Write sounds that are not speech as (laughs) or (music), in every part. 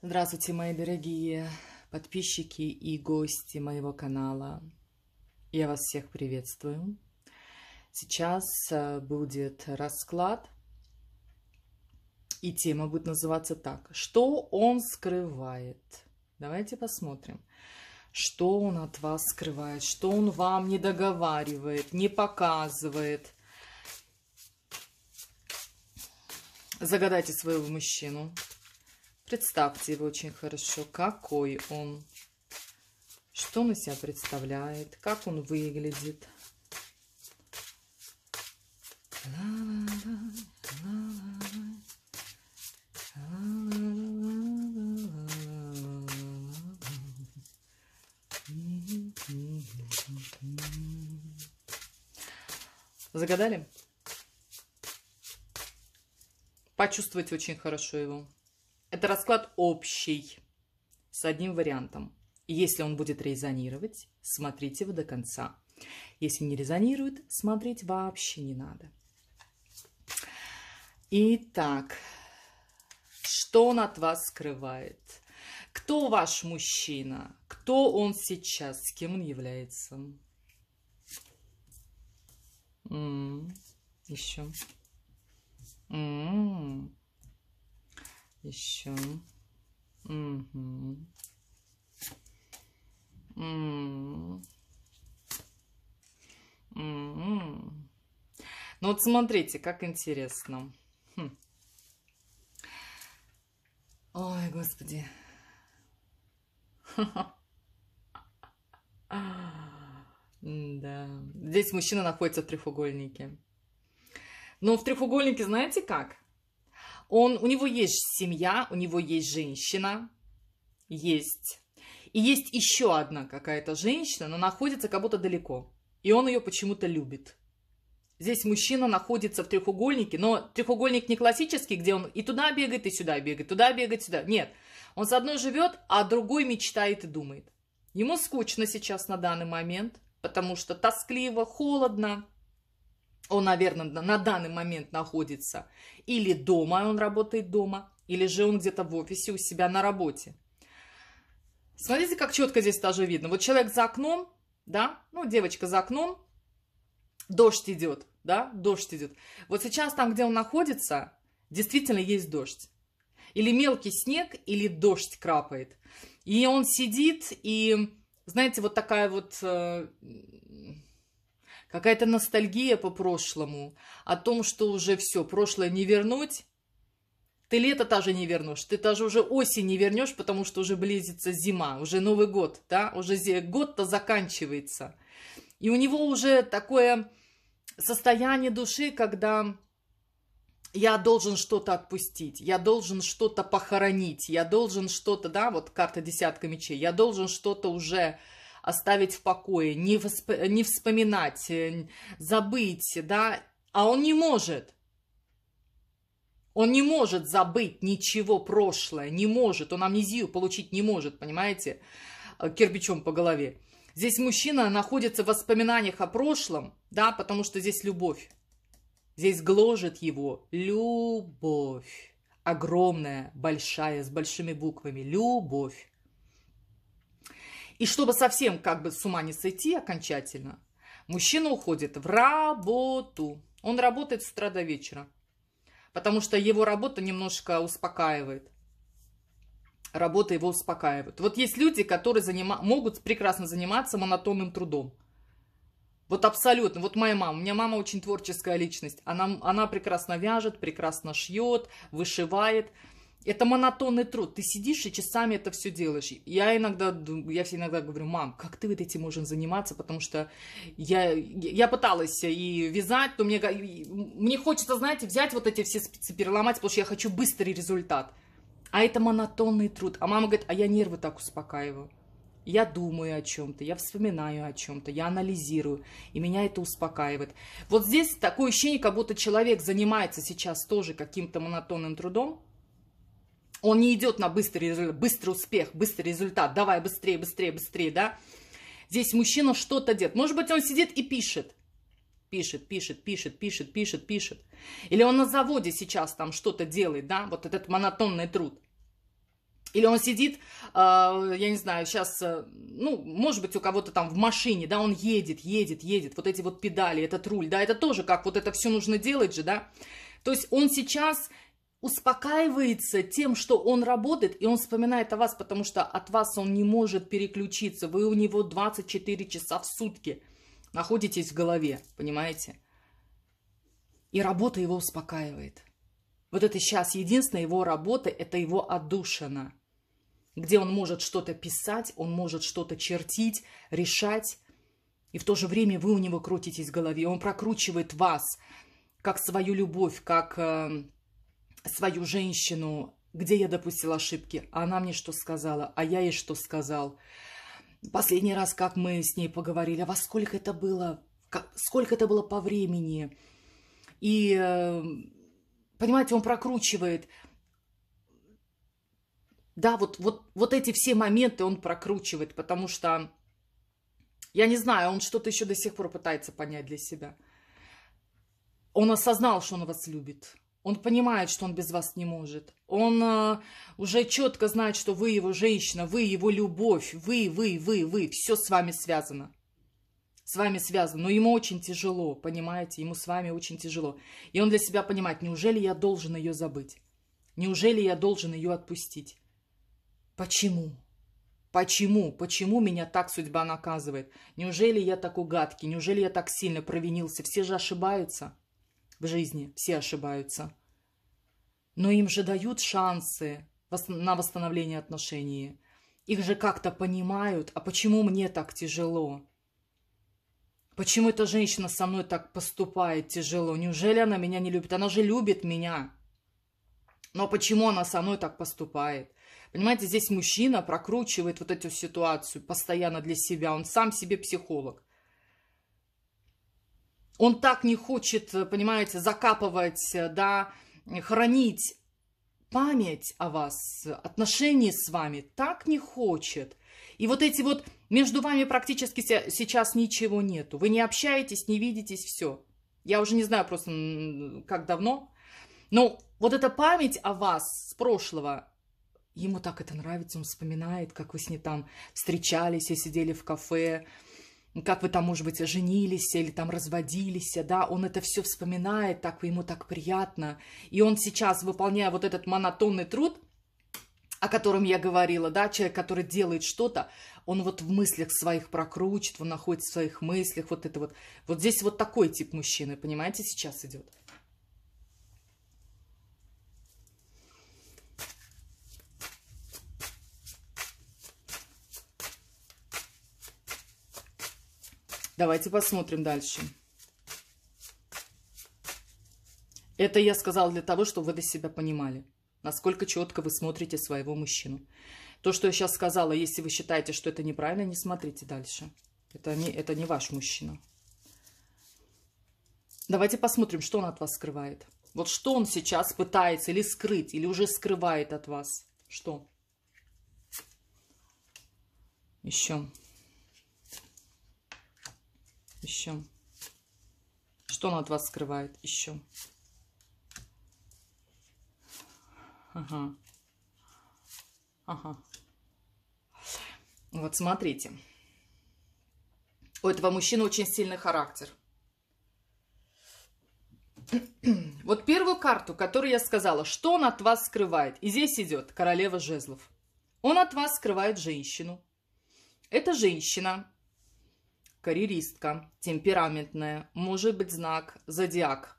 Здравствуйте, мои дорогие подписчики и гости моего канала. Я вас всех приветствую. Сейчас э, будет расклад, и тема будет называться так. Что он скрывает? Давайте посмотрим. Что он от вас скрывает? Что он вам не договаривает, не показывает? Загадайте своего мужчину. Представьте его очень хорошо, какой он, что он из себя представляет, как он выглядит. Загадали? Почувствовать очень хорошо его. Это расклад общий с одним вариантом. если он будет резонировать, смотрите его до конца. Если не резонирует, смотреть вообще не надо. Итак, что он от вас скрывает? Кто ваш мужчина? Кто он сейчас? С кем он является? М -м -м. Еще. М -м -м. Еще. Угу. М -м Ну вот смотрите, как интересно. Хм. Ой, господи. Да. Здесь мужчина находится в треугольнике. Но в треугольнике знаете как? Он, у него есть семья, у него есть женщина, есть. И есть еще одна какая-то женщина, но находится как будто далеко. И он ее почему-то любит. Здесь мужчина находится в треугольнике, но треугольник не классический, где он и туда бегает, и сюда бегает, туда бегает, сюда. Нет, он с одной живет, а другой мечтает и думает. Ему скучно сейчас на данный момент, потому что тоскливо, холодно, он, наверное, на данный момент находится или дома, он работает дома, или же он где-то в офисе у себя на работе. Смотрите, как четко здесь тоже видно. Вот человек за окном, да, ну, девочка за окном, дождь идет, да, дождь идет. Вот сейчас там, где он находится, действительно есть дождь. Или мелкий снег, или дождь крапает. И он сидит, и, знаете, вот такая вот э, Какая-то ностальгия по прошлому, о том, что уже все, прошлое не вернуть. Ты лето тоже не вернешь, ты тоже уже осень не вернешь, потому что уже близится зима, уже Новый год, да, уже год-то заканчивается. И у него уже такое состояние души, когда я должен что-то отпустить, я должен что-то похоронить, я должен что-то, да, вот карта десятка мечей, я должен что-то уже оставить в покое, не, восп... не вспоминать, э, забыть, да, а он не может. Он не может забыть ничего прошлое, не может, он амнезию получить не может, понимаете, э, кирпичом по голове. Здесь мужчина находится в воспоминаниях о прошлом, да, потому что здесь любовь. Здесь гложет его любовь. Огромная, большая, с большими буквами. Любовь. И чтобы совсем как бы с ума не сойти окончательно, мужчина уходит в работу. Он работает с утра до вечера, потому что его работа немножко успокаивает. Работа его успокаивает. Вот есть люди, которые занима... могут прекрасно заниматься монотонным трудом. Вот абсолютно. Вот моя мама. У меня мама очень творческая личность. Она, она прекрасно вяжет, прекрасно шьет, вышивает. Это монотонный труд. Ты сидишь и часами это все делаешь. Я иногда, я все иногда говорю, мам, как ты вот этим можешь заниматься, потому что я, я пыталась и вязать, то мне, мне хочется, знаете, взять вот эти все спицы, переломать, потому что я хочу быстрый результат. А это монотонный труд. А мама говорит, а я нервы так успокаиваю. Я думаю о чем-то, я вспоминаю о чем-то, я анализирую, и меня это успокаивает. Вот здесь такое ощущение, как будто человек занимается сейчас тоже каким-то монотонным трудом, он не идет на быстрый быстрый успех, быстрый результат, давай быстрее, быстрее, быстрее, да. Здесь мужчина что-то делает. Может быть, он сидит и пишет. Пишет, пишет, пишет, пишет, пишет, пишет. Или он на заводе сейчас там что-то делает, да, вот этот монотонный труд. Или он сидит, э, я не знаю, сейчас, э, ну, может быть, у кого-то там в машине, да, он едет, едет, едет, вот эти вот педали, этот руль, да, это тоже как вот это все нужно делать же, да. То есть он сейчас успокаивается тем, что он работает, и он вспоминает о вас, потому что от вас он не может переключиться. Вы у него 24 часа в сутки находитесь в голове, понимаете? И работа его успокаивает. Вот это сейчас единственная его работа, это его отдушина, где он может что-то писать, он может что-то чертить, решать, и в то же время вы у него крутитесь в голове. Он прокручивает вас, как свою любовь, как э, свою женщину, где я допустила ошибки, а она мне что сказала, а я ей что сказал. Последний раз, как мы с ней поговорили, а во сколько это было, как, сколько это было по времени. И, э, понимаете, он прокручивает. Да, вот, вот, вот эти все моменты он прокручивает, потому что, я не знаю, он что-то еще до сих пор пытается понять для себя. Он осознал, что он вас любит. Он понимает, что он без вас не может. Он э, уже четко знает, что вы его женщина, вы его любовь, вы, вы, вы, вы. Все с вами связано. С вами связано. Но ему очень тяжело, понимаете? Ему с вами очень тяжело. И он для себя понимает, неужели я должен ее забыть? Неужели я должен ее отпустить? Почему? Почему? Почему меня так судьба наказывает? Неужели я такой гадкий? Неужели я так сильно провинился? Все же ошибаются в жизни, все ошибаются. Но им же дают шансы на восстановление отношений. Их же как-то понимают, а почему мне так тяжело? Почему эта женщина со мной так поступает тяжело? Неужели она меня не любит? Она же любит меня. Но почему она со мной так поступает? Понимаете, здесь мужчина прокручивает вот эту ситуацию постоянно для себя. Он сам себе психолог он так не хочет, э, понимаете, закапывать, э, да, хранить память о вас, отношения с вами, так не хочет. И вот эти вот, между вами практически сейчас ничего нету. Вы не общаетесь, не видитесь, все. Я уже не знаю просто, как давно. Но вот эта память о вас с прошлого, ему так это нравится, он вспоминает, как вы с ней там встречались и сидели в кафе, как вы там, может быть, женились или там разводились, да, он это все вспоминает, так ему так приятно. И он сейчас, выполняя вот этот монотонный труд, о котором я говорила, да, человек, который делает что-то, он вот в мыслях своих прокручит, он находится в своих мыслях, вот это вот. Вот здесь вот такой тип мужчины, понимаете, сейчас идет. Давайте посмотрим дальше. Это я сказала для того, чтобы вы до себя понимали, насколько четко вы смотрите своего мужчину. То, что я сейчас сказала, если вы считаете, что это неправильно, не смотрите дальше. Это не, это не ваш мужчина. Давайте посмотрим, что он от вас скрывает. Вот что он сейчас пытается или скрыть, или уже скрывает от вас. Что? Еще еще? Что он от вас скрывает еще? Ага. Ага. Вот смотрите. У этого мужчины очень сильный характер. Вот первую карту, которую я сказала, что он от вас скрывает. И здесь идет королева жезлов. Он от вас скрывает женщину. Эта женщина Карьеристка. Темпераментная. Может быть знак. Зодиак.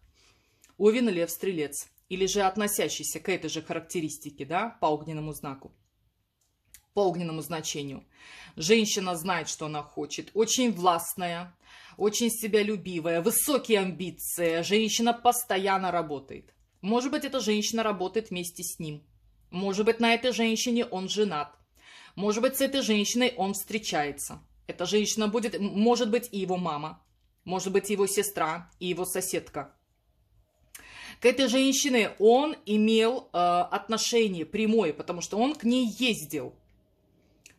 Овен, лев, стрелец. Или же относящийся к этой же характеристике, да, по огненному знаку по огненному значению. Женщина знает, что она хочет. Очень властная, очень себялюбивая, высокие амбиции. Женщина постоянно работает. Может быть, эта женщина работает вместе с ним. Может быть, на этой женщине он женат. Может быть, с этой женщиной он встречается. Эта женщина будет, может быть, и его мама, может быть, и его сестра, и его соседка. К этой женщине он имел э, отношение прямое, потому что он к ней ездил.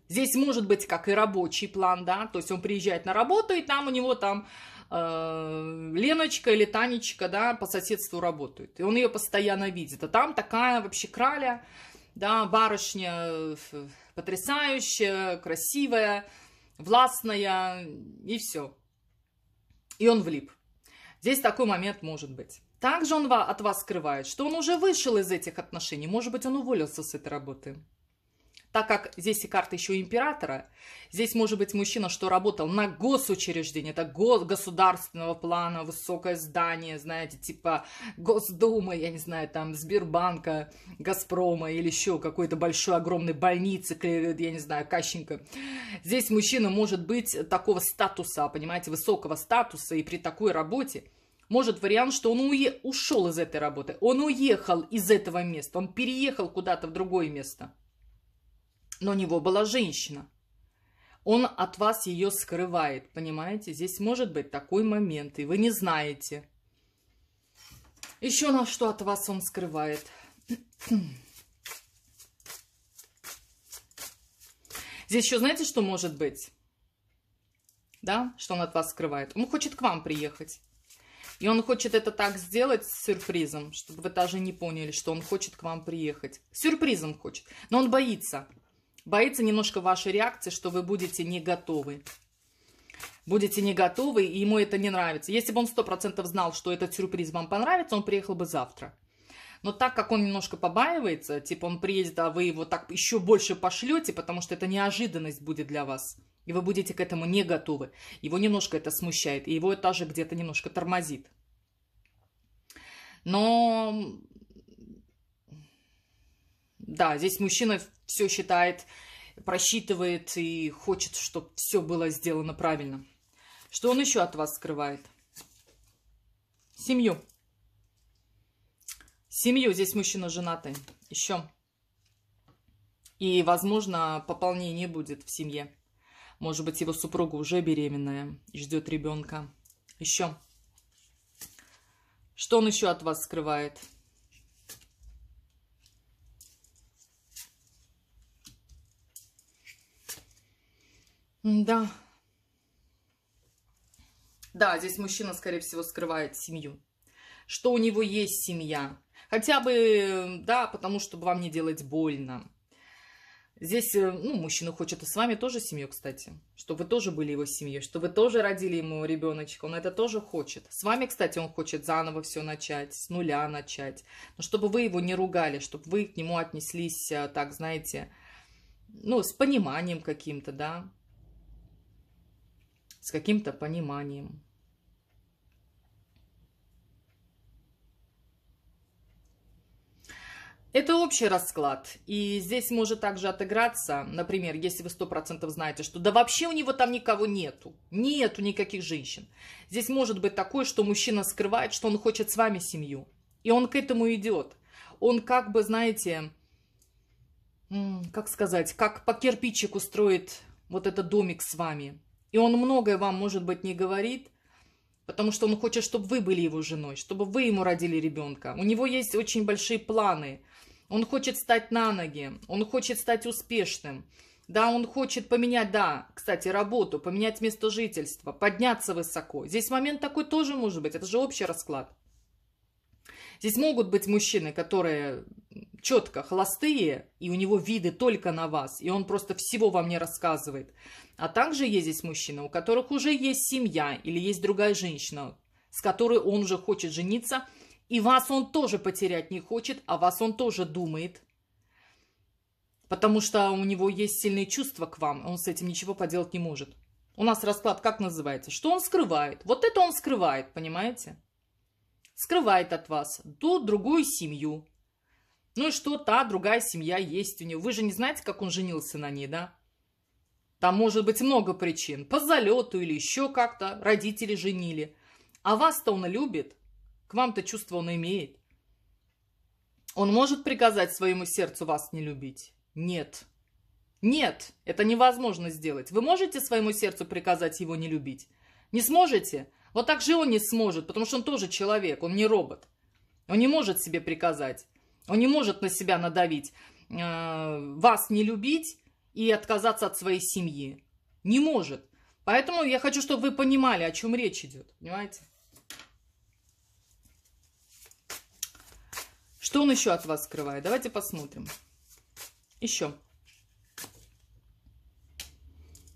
Здесь может быть как и рабочий план, да, то есть он приезжает на работу, и там у него там э, Леночка или Танечка, да, по соседству работают. И он ее постоянно видит. А там такая вообще краля, да, барышня э, потрясающая, красивая, властная, и все. И он влип. Здесь такой момент может быть. Также он от вас скрывает, что он уже вышел из этих отношений. Может быть, он уволился с этой работы. Так как здесь и карта еще императора, здесь может быть мужчина, что работал на госучреждении, это гос государственного плана, высокое здание, знаете, типа Госдумы, я не знаю, там Сбербанка, Газпрома или еще какой-то большой огромной больницы, я не знаю, Кащенко. Здесь мужчина может быть такого статуса, понимаете, высокого статуса, и при такой работе может вариант, что он уе... ушел из этой работы, он уехал из этого места, он переехал куда-то в другое место – но у него была женщина. Он от вас ее скрывает, понимаете? Здесь может быть такой момент, и вы не знаете. Еще на что от вас он скрывает. Здесь еще знаете, что может быть? Да, что он от вас скрывает? Он хочет к вам приехать. И он хочет это так сделать с сюрпризом, чтобы вы даже не поняли, что он хочет к вам приехать. С сюрпризом хочет, но он боится. Боится немножко вашей реакции, что вы будете не готовы. Будете не готовы, и ему это не нравится. Если бы он сто процентов знал, что этот сюрприз вам понравится, он приехал бы завтра. Но так как он немножко побаивается, типа он приедет, а вы его так еще больше пошлете, потому что это неожиданность будет для вас, и вы будете к этому не готовы, его немножко это смущает, и его это же где-то немножко тормозит. Но да, здесь мужчина все считает, просчитывает и хочет, чтобы все было сделано правильно. Что он еще от вас скрывает? Семью. Семью. Здесь мужчина женатый. Еще. И, возможно, пополнение будет в семье. Может быть, его супруга уже беременная и ждет ребенка. Еще. Что он еще от вас скрывает? Да. Да, здесь мужчина, скорее всего, скрывает семью. Что у него есть семья. Хотя бы, да, потому чтобы вам не делать больно. Здесь, э, ну, мужчина хочет и с вами тоже семью, кстати. чтобы вы тоже были его семьей, чтобы вы тоже родили ему ребеночка. Он это тоже хочет. С вами, кстати, он хочет заново все начать, с нуля начать. Но чтобы вы его не ругали, чтобы вы к нему отнеслись э, так, знаете, ну, с пониманием каким-то, да с каким-то пониманием. Это общий расклад, и здесь может также отыграться, например, если вы 100% знаете, что да вообще у него там никого нету, нету никаких женщин. Здесь может быть такое, что мужчина скрывает, что он хочет с вами семью, и он к этому идет. Он как бы, знаете, как сказать, как по кирпичику строит вот этот домик с вами. И он многое вам, может быть, не говорит, потому что он хочет, чтобы вы были его женой, чтобы вы ему родили ребенка. У него есть очень большие планы. Он хочет стать на ноги, он хочет стать успешным. Да, он хочет поменять, да, кстати, работу, поменять место жительства, подняться высоко. Здесь момент такой тоже может быть, это же общий расклад. Здесь могут быть мужчины, которые четко холостые, и у него виды только на вас, и он просто всего вам не рассказывает. А также есть здесь мужчины, у которых уже есть семья или есть другая женщина, с которой он уже хочет жениться, и вас он тоже потерять не хочет, а вас он тоже думает, потому что у него есть сильные чувства к вам, он с этим ничего поделать не может. У нас расклад как называется? Что он скрывает? Вот это он скрывает, понимаете? скрывает от вас ту другую семью. Ну и что, та другая семья есть у нее. Вы же не знаете, как он женился на ней, да? Там может быть много причин. По залету или еще как-то родители женили. А вас-то он любит. К вам-то чувство он имеет. Он может приказать своему сердцу вас не любить? Нет. Нет, это невозможно сделать. Вы можете своему сердцу приказать его не любить? Не сможете? Вот так же он не сможет, потому что он тоже человек, он не робот. Он не может себе приказать, он не может на себя надавить, э, вас не любить и отказаться от своей семьи. Не может. Поэтому я хочу, чтобы вы понимали, о чем речь идет. Понимаете? Что он еще от вас скрывает? Давайте посмотрим. Еще.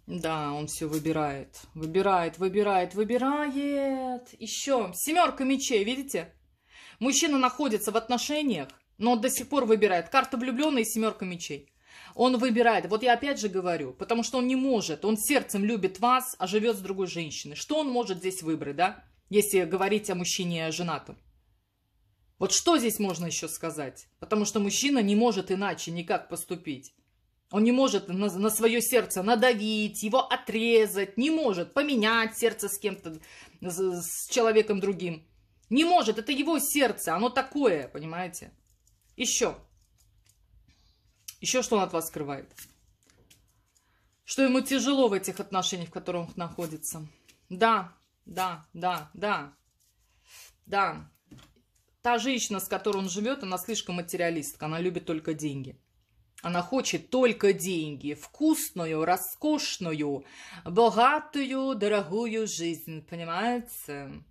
Да, он все выбирает. Выбирает, выбирает, выбирает. Еще семерка мечей, видите? Мужчина находится в отношениях, но он до сих пор выбирает. Карта влюбленной и семерка мечей. Он выбирает. Вот я опять же говорю, потому что он не может. Он сердцем любит вас, а живет с другой женщиной. Что он может здесь выбрать, да? Если говорить о мужчине женатом. Вот что здесь можно еще сказать? Потому что мужчина не может иначе никак поступить. Он не может на, на свое сердце надавить, его отрезать, не может поменять сердце с кем-то, с, с человеком другим. Не может, это его сердце, оно такое, понимаете? Еще. Еще что он от вас скрывает? Что ему тяжело в этих отношениях, в которых он находится. Да, да, да, да, да. Та женщина, с которой он живет, она слишком материалистка, она любит только деньги. Она хочет только деньги, вкусную, роскошную, богатую, дорогую жизнь, понимаете?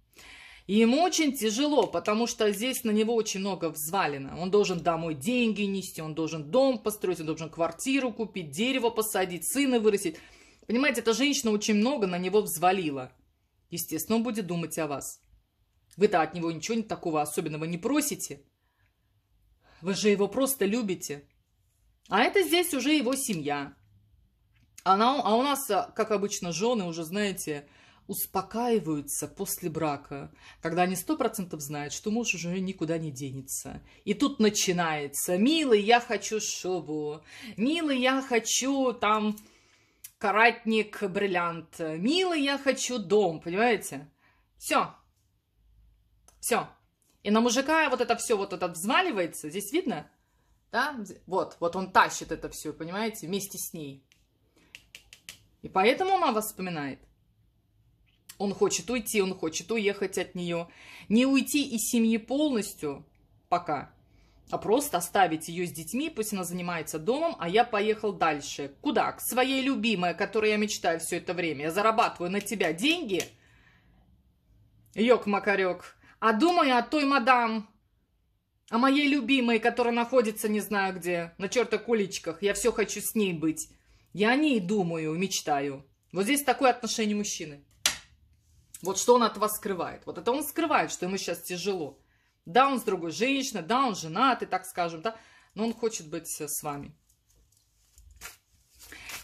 И ему очень тяжело, потому что здесь на него очень много взвалено. Он должен домой деньги нести, он должен дом построить, он должен квартиру купить, дерево посадить, сына вырастить. Понимаете, эта женщина очень много на него взвалила. Естественно, он будет думать о вас. Вы-то от него ничего такого особенного не просите. Вы же его просто любите. А это здесь уже его семья. Она, а у нас, э, как обычно, жены уже, знаете, успокаиваются после брака, когда они сто процентов знают, что муж уже никуда не денется. И тут начинается, милый, я хочу шубу, милый, я хочу там каратник, бриллиант, милый, я хочу дом, понимаете? Все, все. И на мужика вот это все вот это взваливается, здесь видно – да, вот, вот он тащит это все, понимаете, вместе с ней. И поэтому она вас вспоминает. Он хочет уйти, он хочет уехать от нее. Не уйти из семьи полностью пока, а просто оставить ее с детьми, пусть она занимается домом, а я поехал дальше. Куда? К своей любимой, о которой я мечтаю все это время. Я зарабатываю на тебя деньги, йог-макарек, а думаю о той мадам, о моей любимой, которая находится не знаю где, на чертах куличках. Я все хочу с ней быть. Я о ней думаю, мечтаю. Вот здесь такое отношение мужчины. Вот что он от вас скрывает. Вот это он скрывает, что ему сейчас тяжело. Да, он с другой женщиной, да, он женат, и так скажем, да. Но он хочет быть с вами.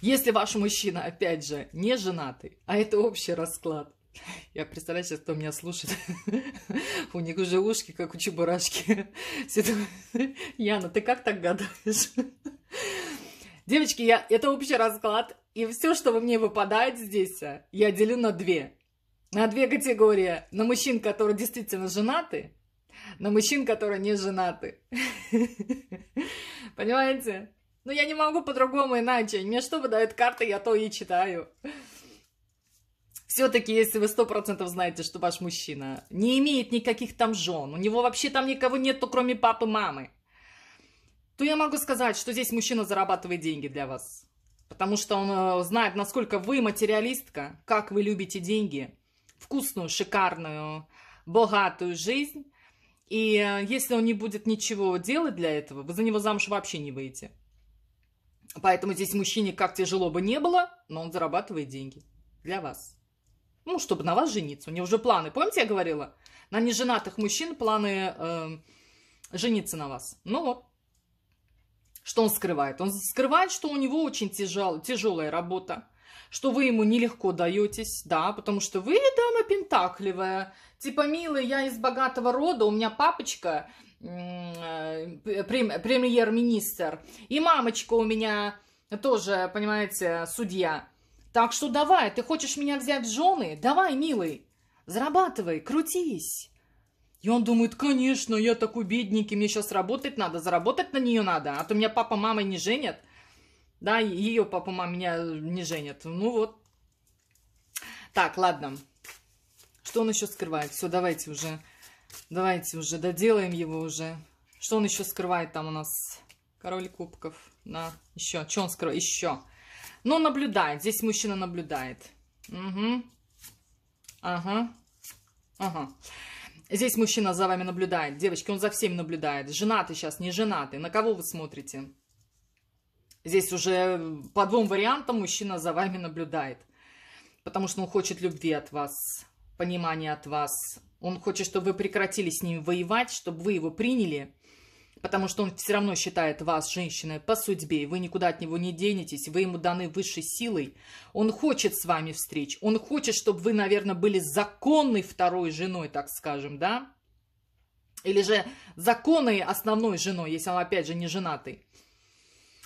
Если ваш мужчина, опять же, не женатый, а это общий расклад, я представляю сейчас, кто меня слушает. (laughs) У них уже ушки, как у чебурашки. (laughs) (laughs) Яна, ты как так гадаешь? Девочки, я, это общий расклад. И все, что мне выпадает здесь, я делю на две. На две категории. На мужчин, которые действительно женаты, на мужчин, которые не женаты. Понимаете? Но ну, я не могу по-другому иначе. Мне что выдают карты, я то и читаю все-таки, если вы сто процентов знаете, что ваш мужчина не имеет никаких там жен, у него вообще там никого нету, кроме папы, мамы, то я могу сказать, что здесь мужчина зарабатывает деньги для вас. Потому что он э, знает, насколько вы материалистка, как вы любите деньги, вкусную, шикарную, богатую жизнь. И э, если он не будет ничего делать для этого, вы за него замуж вообще не выйдете. Поэтому здесь мужчине как тяжело бы не было, но он зарабатывает деньги для вас. Ну, чтобы на вас жениться. У нее уже планы. Помните, я говорила? На неженатых мужчин планы э, жениться на вас. Ну вот. Что он скрывает? Он скрывает, что у него очень тяжел, тяжелая работа, что вы ему нелегко даетесь, да, потому что вы дама пентакливая. Типа, милый, я из богатого рода, у меня папочка э, премьер-министр, и мамочка у меня тоже, понимаете, судья. Так что давай, ты хочешь меня взять в жены? Давай, милый, зарабатывай, крутись. И он думает, конечно, я такой бедненький, мне сейчас работать надо, заработать на нее надо, а то меня папа мама не женят. Да, ее папа мама меня э, не женят. Ну вот. Так, ладно. Что он еще скрывает? Все, давайте уже. Давайте уже, доделаем его уже. Что он еще скрывает там у нас? Король кубков. На, еще. Что он скрывает? Еще. Но ну, наблюдает. Здесь мужчина наблюдает. Угу. Ага. Ага. Здесь мужчина за вами наблюдает. Девочки, он за всеми наблюдает. Женатый сейчас, не женатый. На кого вы смотрите? Здесь уже по двум вариантам мужчина за вами наблюдает. Потому что он хочет любви от вас, понимания от вас. Он хочет, чтобы вы прекратили с ним воевать, чтобы вы его приняли потому что он все равно считает вас, женщиной, по судьбе, вы никуда от него не денетесь, вы ему даны высшей силой. Он хочет с вами встреч, он хочет, чтобы вы, наверное, были законной второй женой, так скажем, да? Или же законной основной женой, если он, опять же, не женатый.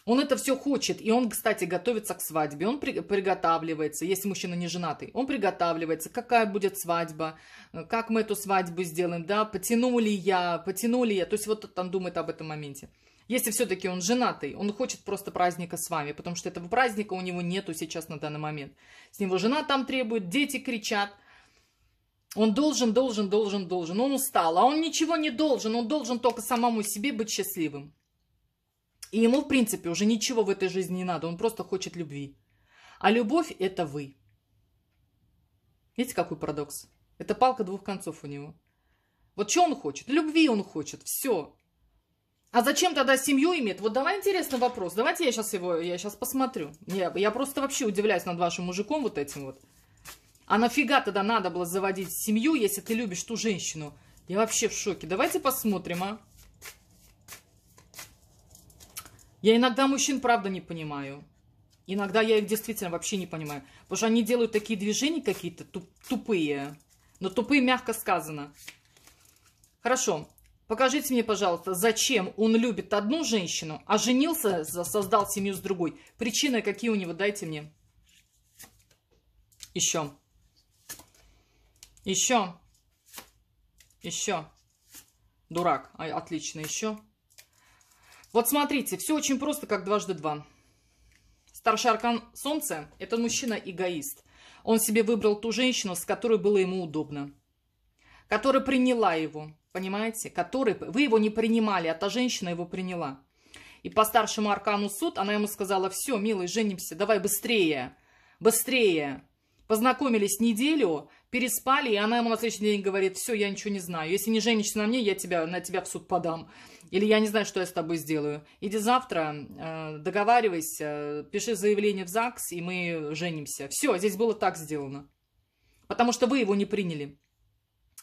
Он это все хочет. И он, кстати, готовится к свадьбе. Он при, приготавливается, если мужчина не женатый. Он приготавливается, какая будет свадьба, как мы эту свадьбу сделаем, да, потяну ли я, потяну ли я. То есть вот он думает об этом моменте. Если все-таки он женатый, он хочет просто праздника с вами, потому что этого праздника у него нету сейчас на данный момент. С него жена там требует, дети кричат. Он должен, должен, должен, должен. Он устал, а он ничего не должен. Он должен только самому себе быть счастливым. И ему, в принципе, уже ничего в этой жизни не надо, он просто хочет любви. А любовь – это вы. Видите, какой парадокс? Это палка двух концов у него. Вот что он хочет? Любви он хочет, все. А зачем тогда семью имеет? Вот давай интересный вопрос. Давайте я сейчас его, я сейчас посмотрю. Я, я просто вообще удивляюсь над вашим мужиком вот этим вот. А нафига тогда надо было заводить семью, если ты любишь ту женщину? Я вообще в шоке. Давайте посмотрим, а. Я иногда мужчин, правда, не понимаю. Иногда я их действительно вообще не понимаю. Потому что они делают такие движения какие-то туп тупые. Но тупые мягко сказано. Хорошо. Покажите мне, пожалуйста, зачем он любит одну женщину, а женился, создал семью с другой. Причины какие у него, дайте мне. Еще. Еще. Еще. Дурак. А, отлично, еще. Вот смотрите, все очень просто, как дважды два. Старший аркан солнца – это мужчина-эгоист. Он себе выбрал ту женщину, с которой было ему удобно, которая приняла его, понимаете? Который, вы его не принимали, а та женщина его приняла. И по старшему аркану суд она ему сказала, все, милый, женимся, давай быстрее, быстрее. Познакомились неделю, переспали, и она ему на следующий день говорит, все, я ничего не знаю, если не женишься на мне, я тебя, на тебя в суд подам. Или я не знаю, что я с тобой сделаю. Иди завтра, э, договаривайся, пиши заявление в ЗАГС, и мы женимся. Все, здесь было так сделано. Потому что вы его не приняли.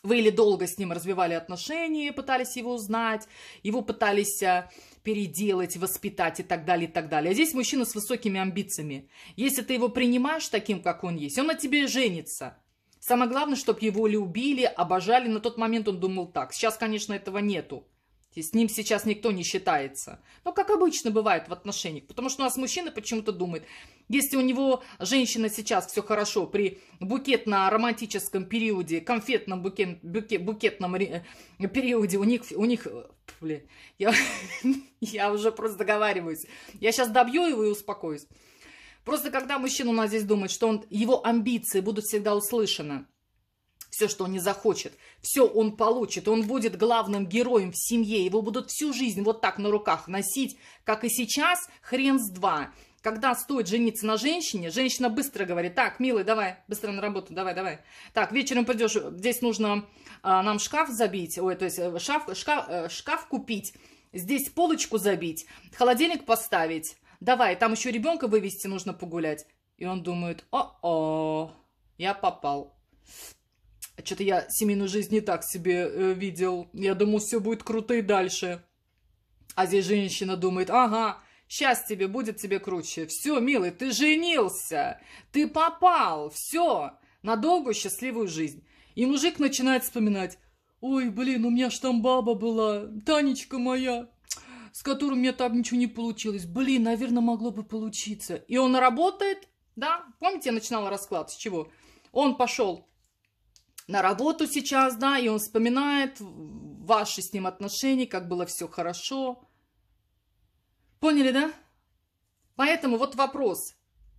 Вы или долго с ним развивали отношения, пытались его узнать, его пытались э, переделать, воспитать и так далее, и так далее. А здесь мужчина с высокими амбициями. Если ты его принимаешь таким, как он есть, он на тебе женится. Самое главное, чтобы его любили, обожали. На тот момент он думал так. Сейчас, конечно, этого нету. И с ним сейчас никто не считается. Но как обычно бывает в отношениях. Потому что у нас мужчина почему-то думает, если у него женщина сейчас все хорошо при букетно-романтическом периоде, конфетном букет, букет, букетном э, периоде, у них, у них э, блин, я, (laughs) я уже просто договариваюсь. Я сейчас добью его и успокоюсь. Просто когда мужчина у нас здесь думает, что он, его амбиции будут всегда услышаны, все, что он не захочет. Все он получит, он будет главным героем в семье, его будут всю жизнь вот так на руках носить, как и сейчас, хрен с два. Когда стоит жениться на женщине, женщина быстро говорит, так, милый, давай, быстро на работу, давай, давай. Так, вечером придешь, здесь нужно а, нам шкаф забить, ой, то есть э, шкаф, шкаф, э, шкаф купить, здесь полочку забить, холодильник поставить. Давай, там еще ребенка вывести нужно погулять. И он думает, о-о, я попал. Что-то я семейную жизнь не так себе э, видел. Я думал, все будет круто и дальше. А здесь женщина думает, ага, сейчас тебе будет тебе круче. Все, милый, ты женился, ты попал, все, на долгую счастливую жизнь. И мужик начинает вспоминать, ой, блин, у меня ж там баба была, Танечка моя, с которой у меня там ничего не получилось. Блин, наверное, могло бы получиться. И он работает, да, помните, я начинала расклад с чего? Он пошел на работу сейчас, да, и он вспоминает ваши с ним отношения, как было все хорошо. Поняли, да? Поэтому вот вопрос,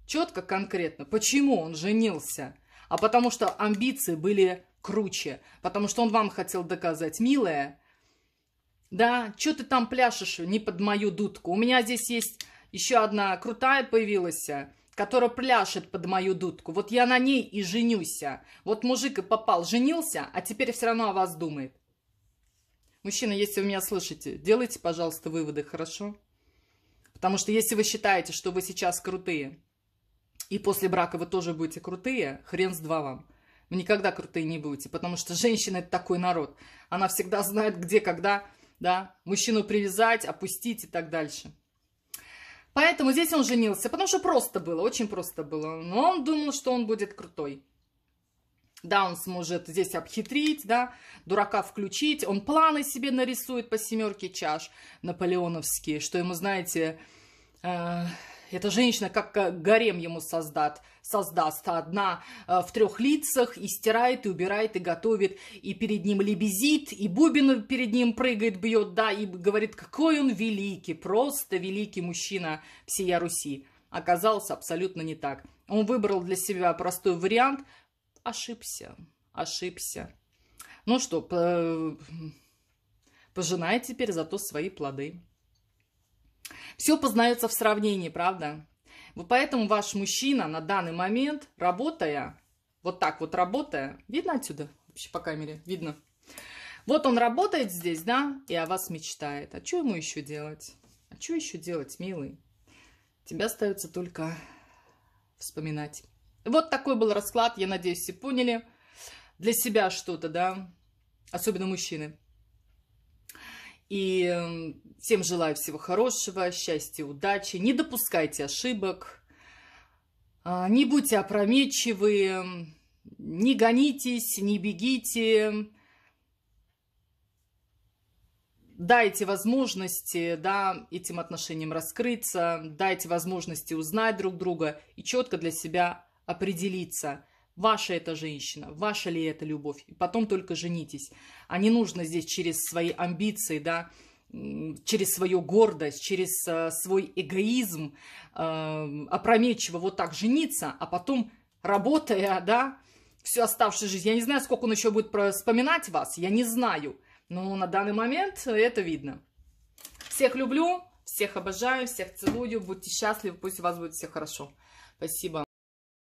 четко, конкретно, почему он женился? А потому что амбиции были круче, потому что он вам хотел доказать, милая, да, что ты там пляшешь не под мою дудку? У меня здесь есть еще одна крутая появилась, а, которая пляшет под мою дудку. Вот я на ней и женюся. Вот мужик и попал, женился, а теперь все равно о вас думает. Мужчина, если вы меня слышите, делайте, пожалуйста, выводы, хорошо? Потому что если вы считаете, что вы сейчас крутые, и после брака вы тоже будете крутые, хрен с два вам. Вы никогда крутые не будете, потому что женщина – это такой народ. Она всегда знает, где, когда, да, мужчину привязать, опустить и так дальше. Поэтому здесь он женился, потому что просто было, очень просто было. Но он думал, что он будет крутой. Да, он сможет здесь обхитрить, да, дурака включить. Он планы себе нарисует по семерке чаш наполеоновские, что ему, знаете, э, эта женщина как э, гарем ему создат, создаст. Одна э, в трех лицах и стирает, и убирает, и готовит. И перед ним лебезит, и бубен перед ним прыгает, бьет, да, и говорит, какой он великий, просто великий мужчина всея Руси. Оказалось абсолютно не так. Он выбрал для себя простой вариант. Ошибся, ошибся. Ну что, э, пожинай теперь зато свои плоды. Все познается в сравнении, правда? Вот поэтому ваш мужчина на данный момент, работая, вот так вот работая, видно отсюда? Вообще по камере видно. Вот он работает здесь, да, и о вас мечтает. А что ему еще делать? А что еще делать, милый? Тебя остается только вспоминать. Вот такой был расклад, я надеюсь, все поняли. Для себя что-то, да, особенно мужчины. И эм, всем желаю всего хорошего, счастья, удачи. Не допускайте ошибок. А, не будьте опрометчивы. Не гонитесь, не бегите. Дайте возможности да, этим отношениям раскрыться, дайте возможности узнать друг друга и четко для себя определиться – Ваша эта женщина, ваша ли это любовь. И потом только женитесь. А не нужно здесь через свои амбиции, да, через свою гордость, через э, свой эгоизм э, опрометчиво вот так жениться, а потом, работая, да, всю оставшуюся жизнь. Я не знаю, сколько он еще будет вспоминать вас, я не знаю. Но на данный момент это видно. Всех люблю, всех обожаю, всех целую. Будьте счастливы, пусть у вас будет все хорошо. Спасибо.